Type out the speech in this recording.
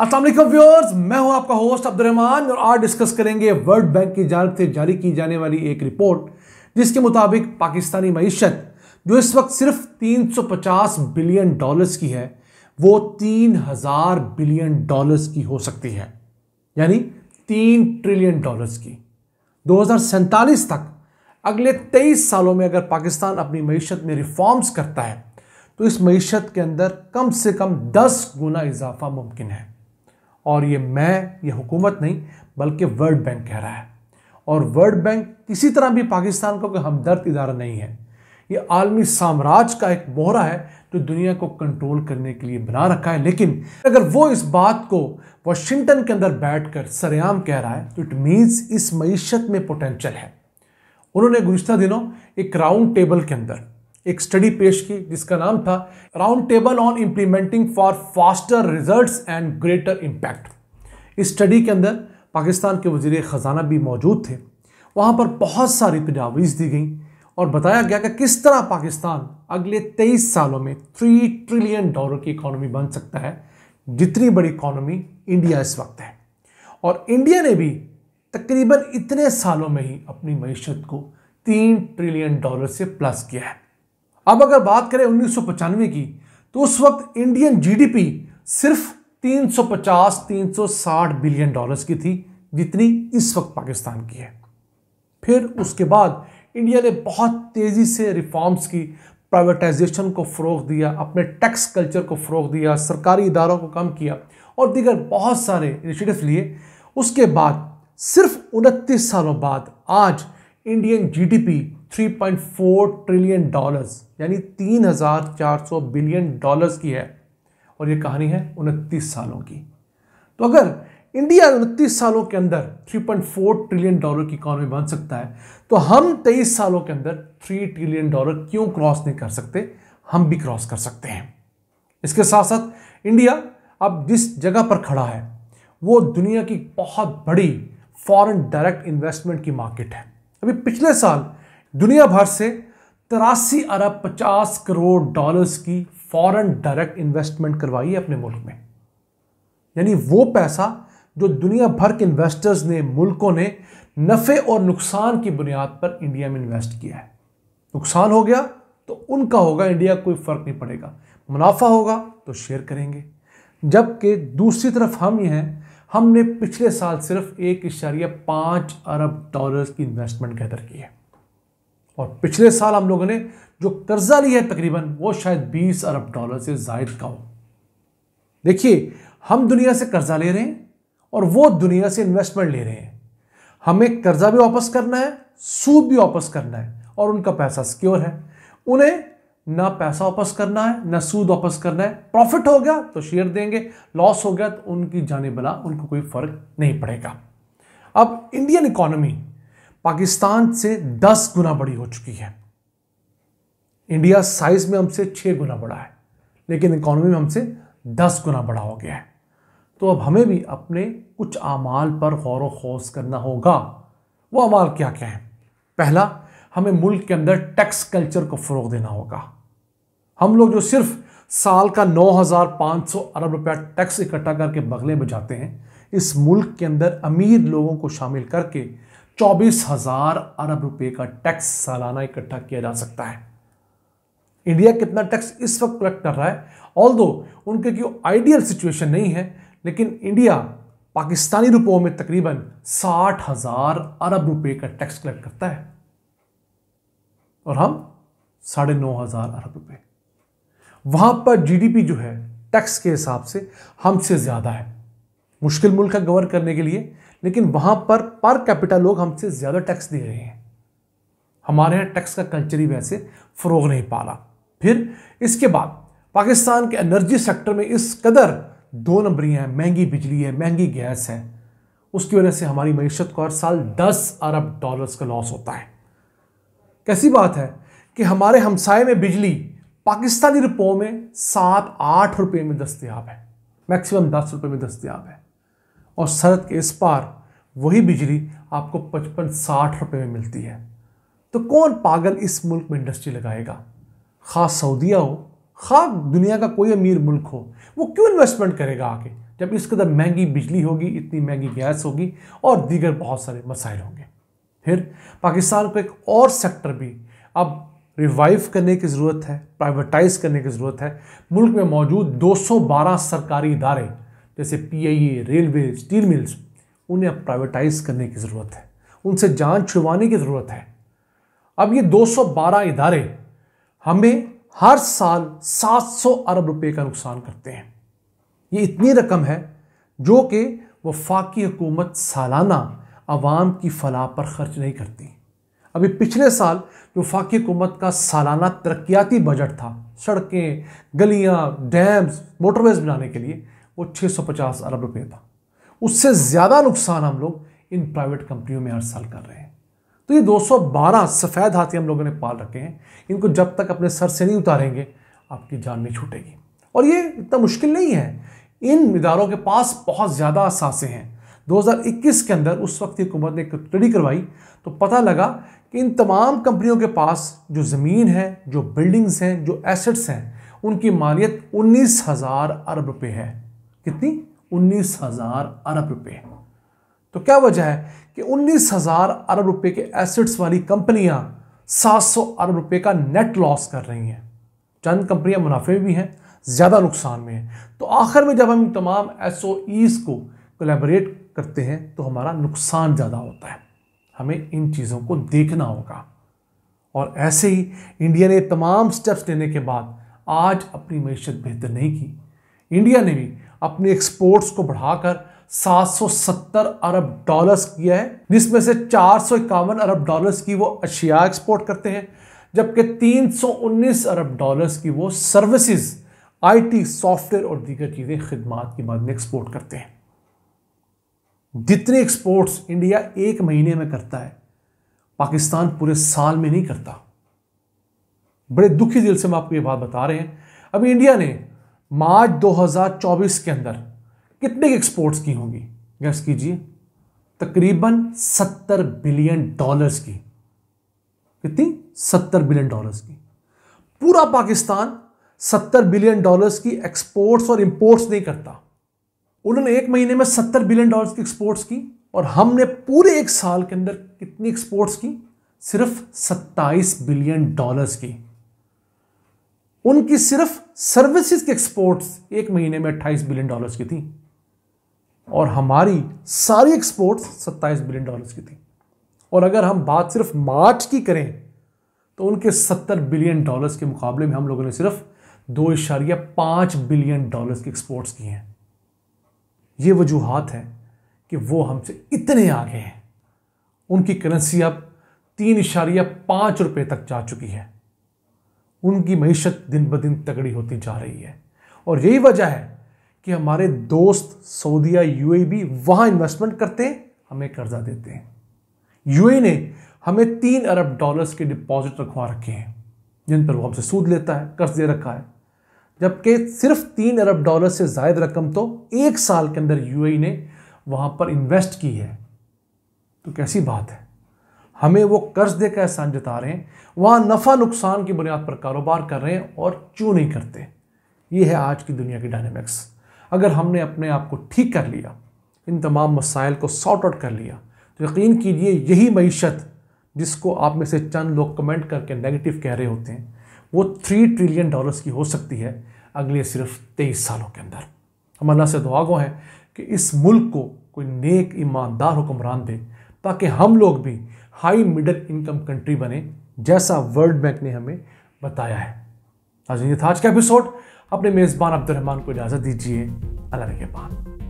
असल व्यूअर्स मैं हूं आपका होस्ट अब्दुलरहमान और आज डिस्कस करेंगे वर्ल्ड बैंक की जानब से जारी की जाने वाली एक रिपोर्ट जिसके मुताबिक पाकिस्तानी मीशत जो इस वक्त सिर्फ 350 बिलियन डॉलर्स की है वो 3000 बिलियन डॉलर्स की हो सकती है यानी तीन ट्रिलियन डॉलर्स की दो तक अगले तेईस सालों में अगर पाकिस्तान अपनी मीशत में रिफॉर्म्स करता है तो इस मीशत के अंदर कम से कम दस गुना इजाफा मुमकिन है और ये मैं ये हुकूमत नहीं बल्कि वर्ल्ड बैंक कह रहा है और वर्ल्ड बैंक किसी तरह भी पाकिस्तान का कोई हमदर्द इदारा नहीं है ये आलमी साम्राज्य का एक मोहरा है जो दुनिया को कंट्रोल करने के लिए बना रखा है लेकिन अगर वो इस बात को वाशिंगटन के अंदर बैठ कर सरेआम कह रहा है तो इट मीन्स इस मीशत में पोटेंशल है उन्होंने गुजत दिनों एक राउंड टेबल के अंदर एक स्टडी पेश की जिसका नाम था round table on implementing for faster results and greater impact इस स्टडी के अंदर पाकिस्तान के वजीर ख़जाना भी मौजूद थे वहाँ पर बहुत सारी तजावीज़ दी गई और बताया गया कि किस तरह पाकिस्तान अगले तेईस सालों में थ्री ट्रिलियन डॉलर की इकॉनमी बन सकता है जितनी बड़ी इकॉनमी इंडिया इस वक्त है और इंडिया ने भी तकरीबन इतने सालों में ही अपनी मीशत को तीन ट्रिलियन डॉलर से प्लस किया है अब अगर बात करें उन्नीस की तो उस वक्त इंडियन जीडीपी सिर्फ 350-360 बिलियन डॉलर्स की थी जितनी इस वक्त पाकिस्तान की है फिर उसके बाद इंडिया ने बहुत तेज़ी से रिफॉर्म्स की प्राइवेटाइजेशन को फ़रोग दिया अपने टैक्स कल्चर को फ़रोग दिया सरकारी इदारों को कम किया और दीगर बहुत सारे इनिशिएटिव लिए उसके बाद सिर्फ उनतीस सालों बाद आज इंडियन जीडीपी 3.4 ट्रिलियन डॉलर्स यानी 3,400 बिलियन डॉलर्स की है और ये कहानी है उनतीस सालों की तो अगर इंडिया उनतीस सालों के अंदर 3.4 ट्रिलियन डॉलर की इकॉनमी बन सकता है तो हम 23 सालों के अंदर 3 ट्रिलियन डॉलर क्यों क्रॉस नहीं कर सकते हम भी क्रॉस कर सकते हैं इसके साथ साथ इंडिया अब जिस जगह पर खड़ा है वो दुनिया की बहुत बड़ी फॉरेन डायरेक्ट इन्वेस्टमेंट की मार्केट है अभी पिछले साल दुनिया भर से तिरासी अरब पचास करोड़ डॉलर्स की फॉरेन डायरेक्ट इन्वेस्टमेंट करवाई है अपने मुल्क में यानी वो पैसा जो दुनिया भर के इन्वेस्टर्स ने मुल्कों ने नफ़े और नुकसान की बुनियाद पर इंडिया में इन्वेस्ट किया है नुकसान हो गया तो उनका होगा इंडिया कोई फ़र्क नहीं पड़ेगा मुनाफा होगा तो शेयर करेंगे जबकि दूसरी तरफ हम ये हैं हमने पिछले साल सिर्फ एक इशारिया पाँच अरब डॉलर्स की इन्वेस्टमेंट गैदर की है और पिछले साल हम लोगों ने जो कर्जा लिया है तकरीबन वो शायद 20 अरब डॉलर से जायद का हो देखिए हम दुनिया से कर्जा ले रहे हैं और वो दुनिया से इन्वेस्टमेंट ले रहे हैं हमें कर्जा भी वापस करना है सूद भी वापस करना है और उनका पैसा सिक्योर है उन्हें ना पैसा वापस करना है ना सूद वापस करना है प्रॉफिट हो गया तो शेयर देंगे लॉस हो गया तो उनकी जाने बला उनको कोई फर्क नहीं पड़ेगा अब इंडियन इकोनॉमी पाकिस्तान से दस गुना बड़ी हो चुकी है इंडिया साइज में हमसे छह गुना बड़ा है लेकिन इकोनॉमी में हमसे दस गुना बड़ा हो गया है तो अब हमें भी अपने कुछ अमाल पर गौर खोज करना होगा वो अमाल क्या क्या हैं पहला हमें मुल्क के अंदर टैक्स कल्चर को फ़रोग देना होगा हम लोग जो सिर्फ साल का 9,500 अरब रुपया टैक्स इकट्ठा करके बगले बजाते हैं इस मुल्क के अंदर अमीर लोगों को शामिल करके चौबीस हजार अरब रुपए का टैक्स सालाना इकट्ठा किया जा सकता है इंडिया कितना टैक्स इस वक्त कलेक्ट कर रहा है ऑल दो उनके क्यों आइडियल सिचुएशन नहीं है लेकिन इंडिया पाकिस्तानी रुपयों में तकरीबन साठ हजार अरब रुपए का टैक्स कलेक्ट करता है और हम साढ़े नौ हजार अरब रुपए वहां पर जीडीपी जो है टैक्स के हिसाब से हमसे ज्यादा है मुश्किल मुल्क है गवर करने के लिए लेकिन वहां पर पर कैपिटल लोग हमसे ज़्यादा टैक्स दे रहे हैं हमारे यहाँ टैक्स का कल्चर ही वैसे फ़रोग नहीं पा रहा फिर इसके बाद पाकिस्तान के एनर्जी सेक्टर में इस कदर दो नंबरियाँ हैं महंगी बिजली है महंगी गैस है उसकी वजह से हमारी मीशत को हर साल दस अरब डॉलर्स का लॉस होता है कैसी बात है कि हमारे हमसाए में बिजली पाकिस्तानी रुपयों में सात आठ रुपये में दस्तियाब है मैक्सिमम दस रुपये में दस्तियाब है और सरहद के इस पार वही बिजली आपको पचपन साठ रुपये में मिलती है तो कौन पागल इस मुल्क में इंडस्ट्री लगाएगा खा सऊदिया हो खा दुनिया का कोई अमीर मुल्क हो वो क्यों इन्वेस्टमेंट करेगा आगे जब इस कदर महंगी बिजली होगी इतनी महंगी गैस होगी और दीगर बहुत सारे मसाइल होंगे फिर पाकिस्तान को एक और सेक्टर भी अब रिवाइव करने की ज़रूरत है प्राइवेटाइज करने की ज़रूरत है मुल्क में मौजूद 212 सरकारी इदारे जैसे ए रेलवे स्टील मिल्स उन्हें अब प्राइवेटाइज करने की ज़रूरत है उनसे जान छुड़वाने की ज़रूरत है अब ये 212 इदारे हमें हर साल 700 अरब रुपए का नुकसान करते हैं ये इतनी रकम है जो कि वफाकी हुकूमत सालाना आवाम की फलाह पर खर्च नहीं करती अभी पिछले साल जो वफाकी हुकूमत का सालाना तरक्याती बजट था सड़कें गलियां डैम्स मोटरवेज बनाने के लिए वो 650 अरब रुपए था उससे ज़्यादा नुकसान हम लोग इन प्राइवेट कंपनियों में हर साल कर रहे हैं तो ये 212 सफ़ेद हाथी हम लोगों ने पाल रखे हैं इनको जब तक अपने सर से नहीं उतारेंगे आपकी जान नहीं छूटेगी और ये इतना मुश्किल नहीं है इन इदारों के पास बहुत ज़्यादा असासे हैं 2021 के अंदर उस वक्त की हुकूमत ने एक स्टडी करवाई तो पता लगा कि इन तमाम कंपनियों के पास जो ज़मीन है जो बिल्डिंग्स हैं जो एसेट्स हैं उनकी मालियत उन्नीस हज़ार अरब रुपये है कितनी उन्नीस हजार अरब रुपए तो क्या वजह है कि उन्नीस हजार अरब रुपए के एसेट्स वाली कंपनियां 700 अरब रुपए का नेट लॉस कर रही हैं चंद कंपनियां मुनाफे भी हैं ज़्यादा नुकसान में हैं तो आखिर में जब हम तमाम एस को कोलेबरेट करते हैं तो हमारा नुकसान ज़्यादा होता है हमें इन चीज़ों को देखना होगा और ऐसे ही इंडिया ने तमाम स्टेप्स लेने के बाद आज अपनी मीशत बेहतर नहीं की इंडिया ने भी अपने एक्सपोर्ट्स को बढ़ाकर 770 अरब डॉलर्स किया है जिसमें से चार अरब डॉलर्स की वो अशिया एक्सपोर्ट करते हैं जबकि 319 अरब डॉलर्स की वो सर्विसेज आईटी सॉफ्टवेयर और दीगर चीज़ें खदमात के बाद में एक्सपोर्ट करते हैं जितने एक्सपोर्ट्स इंडिया एक महीने में करता है पाकिस्तान पूरे साल में नहीं करता बड़े दुखी दिल से हम आपको ये बात बता रहे हैं अभी इंडिया ने मार्च 2024 के अंदर कितने एक्सपोर्ट्स की होंगी गैस कीजिए तकरीबन 70 बिलियन डॉलर्स की कितनी 70 बिलियन डॉलर्स की पूरा पाकिस्तान 70 बिलियन डॉलर्स की एक्सपोर्ट्स और इंपोर्ट्स नहीं करता उन्होंने एक महीने में 70 बिलियन डॉलर्स की एक्सपोर्ट्स की और हमने पूरे एक साल के अंदर कितनी एक्सपोर्ट्स की सिर्फ 27 बिलियन डॉलर्स की उनकी सिर्फ सर्विसेज के एक्सपोर्ट्स एक महीने में 28 बिलियन डॉलर्स की थी और हमारी सारी एक्सपोर्ट्स 27 बिलियन डॉलर्स की थी और अगर हम बात सिर्फ मार्च की करें तो उनके 70 बिलियन डॉलर्स के मुकाबले में हम लोगों ने सिर्फ दो इशारिया पाँच बिलियन डॉलर्स की एक्सपोर्ट्स की हैं ये वजूहत है कि वो हमसे इतने आगे हैं उनकी करेंसी अब तीन इशारिया पाँच रुपये तक जा चुकी है उनकी मीशत दिन ब दिन तगड़ी होती जा रही है और यही वजह है कि हमारे दोस्त सऊदीया भी वहाँ इन्वेस्टमेंट करते हैं हमें कर्जा देते हैं यू ए ने हमें तीन अरब डॉलर्स के डिपॉजिट रखवा रखे हैं जिन पर वो हमसे सूद लेता है कर्ज दे रखा है जबकि सिर्फ तीन अरब डॉलर से जायद रकम तो एक साल के अंदर यूएई ने वहाँ पर इन्वेस्ट की है तो कैसी बात है हमें वो कर्ज दे का एहसान जता रहे हैं वहाँ नफ़ा नुकसान की बुनियाद पर कारोबार कर रहे हैं और क्यों नहीं करते ये है आज की दुनिया की डायनेमिक्स अगर हमने अपने आप को ठीक कर लिया इन तमाम मसाइल को सॉर्ट आउट कर लिया तो यकीन कीजिए यही मीशत जिसको आप में से चंद लोग कमेंट करके नेगेटिव कह रहे होते हैं वो थ्री ट्रिलियन डॉलर्स की हो सकती है अगले सिर्फ तेईस सालों के अंदर हम अल्लाह से दुआ हैं कि इस मुल्क को कोई नेक ईमानदार हुक्मरान दे ताकि हम लोग भी हाई मिडिल इनकम कंट्री बने जैसा वर्ल्ड बैंक ने हमें बताया है आज ये था आज का एपिसोड अपने मेज़बान अब्दुलरहमान को इजाज़त दीजिए अल्लाह के बाद